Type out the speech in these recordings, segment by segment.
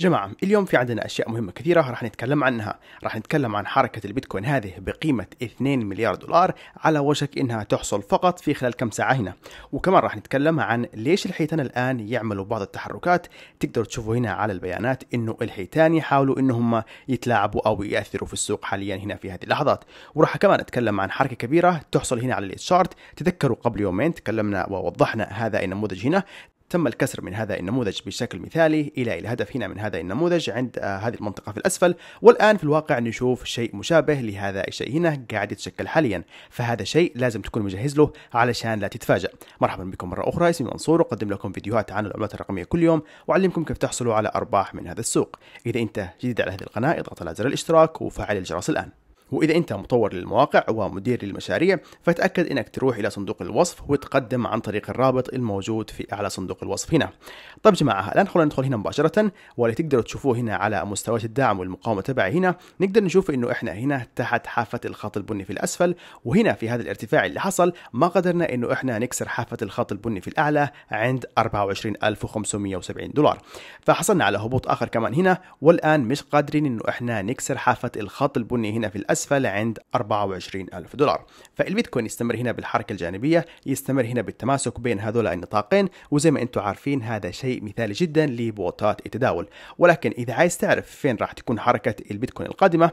جماعة اليوم في عندنا أشياء مهمة كثيرة راح نتكلم عنها راح نتكلم عن حركة البيتكوين هذه بقيمة 2 مليار دولار على وشك إنها تحصل فقط في خلال كم ساعة هنا وكمان راح نتكلم عن ليش الحيتان الآن يعملوا بعض التحركات تقدروا تشوفوا هنا على البيانات إنه الحيتان يحاولوا إنهم يتلاعبوا أو يأثروا في السوق حاليا هنا في هذه اللحظات وراح كمان أتكلم عن حركة كبيرة تحصل هنا على الشارت تذكروا قبل يومين تكلمنا ووضحنا هذا النموذج هنا تم الكسر من هذا النموذج بشكل مثالي الى الهدف هنا من هذا النموذج عند آه، هذه المنطقه في الاسفل والان في الواقع نشوف شيء مشابه لهذا الشيء هنا قاعد يتشكل حاليا فهذا شيء لازم تكون مجهز له علشان لا تتفاجأ مرحبا بكم مره اخرى اسمي منصور اقدم لكم فيديوهات عن العملات الرقميه كل يوم واعلمكم كيف تحصلوا على ارباح من هذا السوق اذا انت جديد على هذه القناه اضغط على زر الاشتراك وفعل الجرس الان وإذا أنت مطور للمواقع ومدير للمشاريع فتأكد أنك تروح إلى صندوق الوصف وتقدم عن طريق الرابط الموجود في أعلى صندوق الوصف هنا طيب جماعة الآن خلونا ندخل هنا مباشرة واللي تقدروا تشوفوه هنا على مستويات الدعم والمقاومة تبعي هنا نقدر نشوف أنه إحنا هنا تحت حافة الخط البني في الأسفل وهنا في هذا الارتفاع اللي حصل ما قدرنا أنه إحنا نكسر حافة الخط البني في الأعلى عند 24570 دولار فحصلنا على هبوط آخر كمان هنا والآن مش قادرين أنه إحنا نكسر حافة الخط البني هنا في الأسفل أسفل عند 24000 دولار فالبيتكوين يستمر هنا بالحركة الجانبية يستمر هنا بالتماسك بين هذول النطاقين وزي ما أنتم عارفين هذا شيء مثالي جدا لبوتات التداول ولكن إذا عايز تعرف فين راح تكون حركة البيتكوين القادمة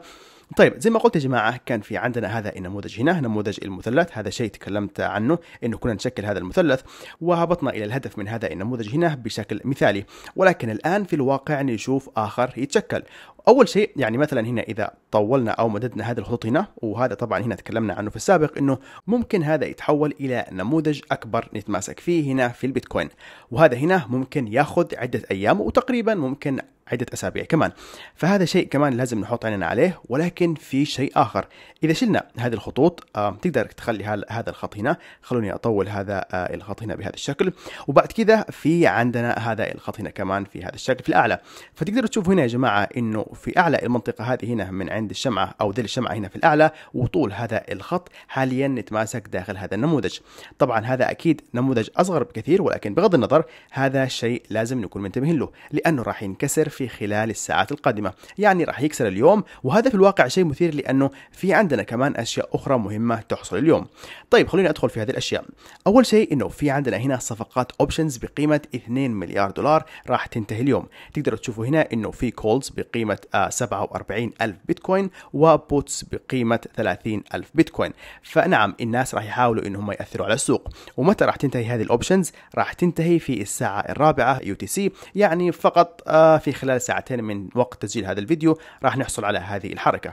طيب زي ما قلت يا جماعه كان في عندنا هذا النموذج هنا نموذج المثلث هذا شيء تكلمت عنه انه كنا نشكل هذا المثلث وهبطنا الى الهدف من هذا النموذج هنا بشكل مثالي ولكن الان في الواقع نشوف اخر يتشكل اول شيء يعني مثلا هنا اذا طولنا او مددنا هذه الخطوط هنا وهذا طبعا هنا تكلمنا عنه في السابق انه ممكن هذا يتحول الى نموذج اكبر نتماسك فيه هنا في البيتكوين وهذا هنا ممكن ياخذ عده ايام وتقريبا ممكن عدة أسابيع كمان فهذا شيء كمان لازم نحط عيننا عليه ولكن في شيء آخر إذا شلنا هذه الخطوط آه، تقدر تخلي هذا الخط هنا خلوني أطول هذا آه، الخط هنا بهذا الشكل وبعد كذا في عندنا هذا الخط هنا كمان في هذا الشكل في الأعلى فتقدروا تشوفوا هنا يا جماعة إنه في أعلى المنطقة هذه هنا من عند الشمعة أو ذي الشمعة هنا في الأعلى وطول هذا الخط حاليا نتماسك داخل هذا النموذج طبعا هذا أكيد نموذج أصغر بكثير ولكن بغض النظر هذا شيء لازم نكون منتبهين له لأنه راح ينكسر في خلال الساعات القادمة يعني راح يكسر اليوم وهذا في الواقع شيء مثير لأنه في عندنا كمان أشياء أخرى مهمة تحصل اليوم طيب خلينا أدخل في هذه الأشياء أول شيء أنه في عندنا هنا صفقات أوبشنز بقيمة 2 مليار دولار راح تنتهي اليوم تقدروا تشوفوا هنا أنه في كولز بقيمة 47 آه، ألف بيتكوين وبوتس بقيمة 30 ألف بيتكوين فنعم الناس راح يحاولوا أنهم يأثروا على السوق ومتى راح تنتهي هذه الأوبشنز راح تنتهي في الساعة الرابعة يو تي سي يعني فقط آه، في خلال خلال ساعتين من وقت تسجيل هذا الفيديو راح نحصل على هذه الحركة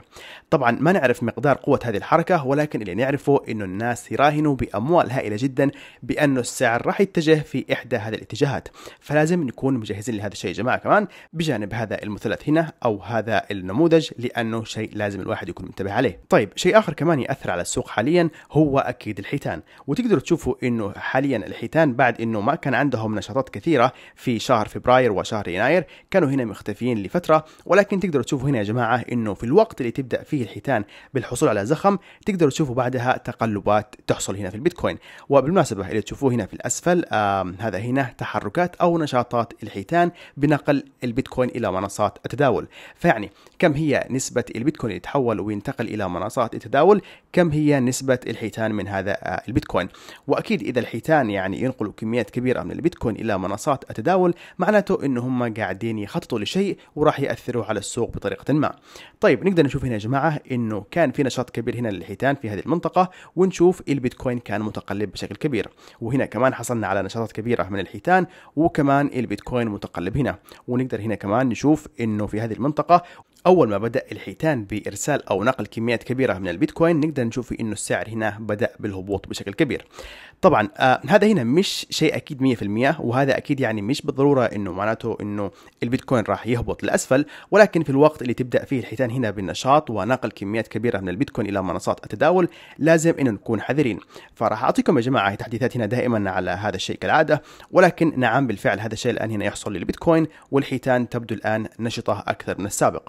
طبعا ما نعرف مقدار قوة هذه الحركة ولكن اللي نعرفه انه الناس يراهنوا بأموال هائلة جدا بأنه السعر راح يتجه في إحدى هذه الاتجاهات فلازم نكون مجهزين لهذا الشيء يا جماعة كمان بجانب هذا المثلث هنا أو هذا النموذج لأنه شيء لازم الواحد يكون منتبه عليه طيب شيء آخر كمان يأثر على السوق حاليا هو أكيد الحيتان وتقدروا تشوفوا أنه حاليا الحيتان بعد أنه ما كان عندهم نشاطات كثيرة في شهر فبراير وشهر يناير كانوا هنا مختفيين لفترة ولكن تقدروا تشوفوا هنا يا جماعة انه في الوقت اللي تبدأ فيه الحيتان بالحصول على زخم تقدروا تشوفوا بعدها تقلبات تحصل هنا في البيتكوين وبالمناسبة اللي تشوفوه هنا في الأسفل آه هذا هنا تحركات أو نشاطات الحيتان بنقل البيتكوين إلى منصات التداول فيعني كم هي نسبة البيتكوين اللي يتحول وينتقل إلى منصات التداول كم هي نسبة الحيتان من هذا آه البيتكوين وأكيد إذا الحيتان يعني ينقلوا كميات كبيرة من البيتكوين إلى منصات التداول معناته إن هم قاعدين يخططوا يخططوا لشيء وراح ياثروا على السوق بطريقه ما طيب نقدر نشوف هنا يا جماعه انه كان في نشاط كبير هنا للحيتان في هذه المنطقه ونشوف البيتكوين كان متقلب بشكل كبير وهنا كمان حصلنا على نشاطات كبيره من الحيتان وكمان البيتكوين متقلب هنا ونقدر هنا كمان نشوف انه في هذه المنطقه أول ما بدأ الحيتان بإرسال أو نقل كميات كبيرة من البيتكوين نقدر نشوف إنه السعر هنا بدأ بالهبوط بشكل كبير طبعا آه هذا هنا مش شيء أكيد 100% وهذا أكيد يعني مش بالضرورة إنه معناته إنه البيتكوين راح يهبط للأسفل ولكن في الوقت اللي تبدأ فيه الحيتان هنا بالنشاط ونقل كميات كبيرة من البيتكوين إلى منصات التداول لازم إنه نكون حذرين فراح أعطيكم يا جماعة تحديثات هنا دائما على هذا الشيء كالعادة ولكن نعم بالفعل هذا الشيء الآن هنا يحصل للبيتكوين والحيتان تبدو الآن نشطة أكثر من السابق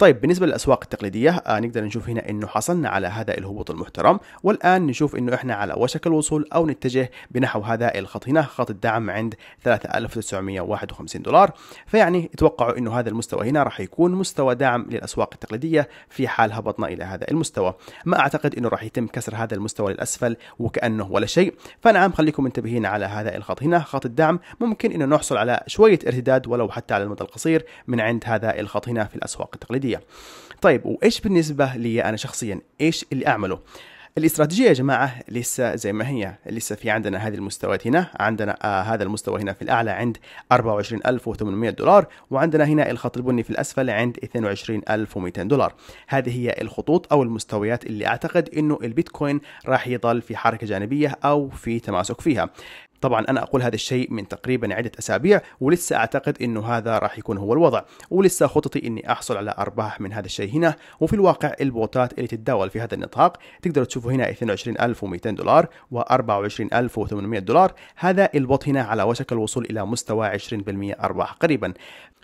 طيب بالنسبه للاسواق التقليديه آه نقدر نشوف هنا انه حصلنا على هذا الهبوط المحترم والان نشوف انه احنا على وشك الوصول او نتجه بنحو هذا الخط هنا خط الدعم عند 3951 دولار فيعني اتوقعوا انه هذا المستوى هنا راح يكون مستوى دعم للاسواق التقليديه في حال هبطنا الى هذا المستوى ما اعتقد انه راح يتم كسر هذا المستوى للاسفل وكانه ولا شيء فنعم خليكم منتبهين على هذا الخط هنا خط الدعم ممكن انه نحصل على شويه ارتداد ولو حتى على المدى القصير من عند هذا الخط هنا في الاسواق التقليديه الاستراتيجيه طيب وايش بالنسبه لي انا شخصيا ايش اللي اعمله الاستراتيجية يا جماعة لسه زي ما هي لسه في عندنا هذه المستويات هنا عندنا آه هذا المستوى هنا في الأعلى عند 24800 دولار وعندنا هنا الخط البني في الأسفل عند 22200 دولار هذه هي الخطوط أو المستويات اللي أعتقد أنه البيتكوين راح يظل في حركة جانبية أو في تماسك فيها طبعا انا اقول هذا الشيء من تقريبا عده اسابيع ولسه اعتقد انه هذا راح يكون هو الوضع ولسه خططي اني احصل على ارباح من هذا الشيء هنا وفي الواقع البوتات اللي تتداول في هذا النطاق تقدروا تشوفوا هنا 22200 دولار و24800 دولار هذا البوت هنا على وشك الوصول الى مستوى 20% ارباح قريبا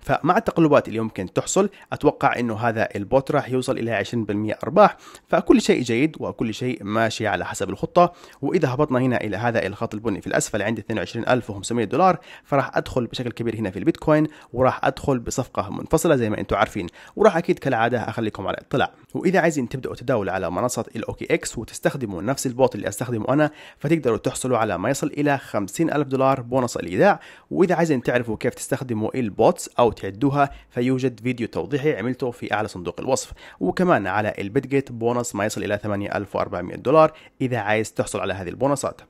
فمع التقلبات اللي ممكن تحصل اتوقع انه هذا البوت راح يوصل الى 20% ارباح فكل شيء جيد وكل شيء ماشي على حسب الخطه واذا هبطنا هنا الى هذا الخط البني في الاسفل عند 22500 دولار فراح ادخل بشكل كبير هنا في البيتكوين وراح ادخل بصفقه منفصله زي ما انتم عارفين وراح اكيد كالعاده اخليكم على اطلاع واذا عايزين تبداوا تداولوا على منصه الاوكي اكس وتستخدموا نفس البوت اللي استخدمه انا فتقدروا تحصلوا على ما يصل الى 50000 دولار بونص الايداع واذا عايزين تعرفوا كيف تستخدموا البوتس او تعدوها فيوجد فيديو توضيحي عملته في أعلى صندوق الوصف وكمان على جيت بونص ما يصل إلى 8400 دولار إذا عايز تحصل على هذه البونصات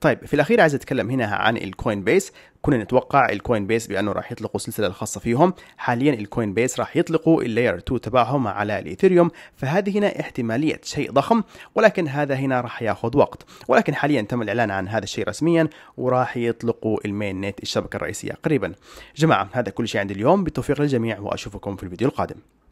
طيب في الاخير عايز اتكلم هنا عن الكوين بيس كنا نتوقع الكوين بيس بانه راح يطلقوا السلسله الخاصه فيهم حاليا الكوين بيس راح يطلقوا اللاير 2 تبعهم على الايثيريوم فهذه هنا احتماليه شيء ضخم ولكن هذا هنا راح ياخذ وقت ولكن حاليا تم الاعلان عن هذا الشيء رسميا وراح يطلقوا المين نت الشبكه الرئيسيه قريبا جماعه هذا كل شيء عندي اليوم بالتوفيق للجميع واشوفكم في الفيديو القادم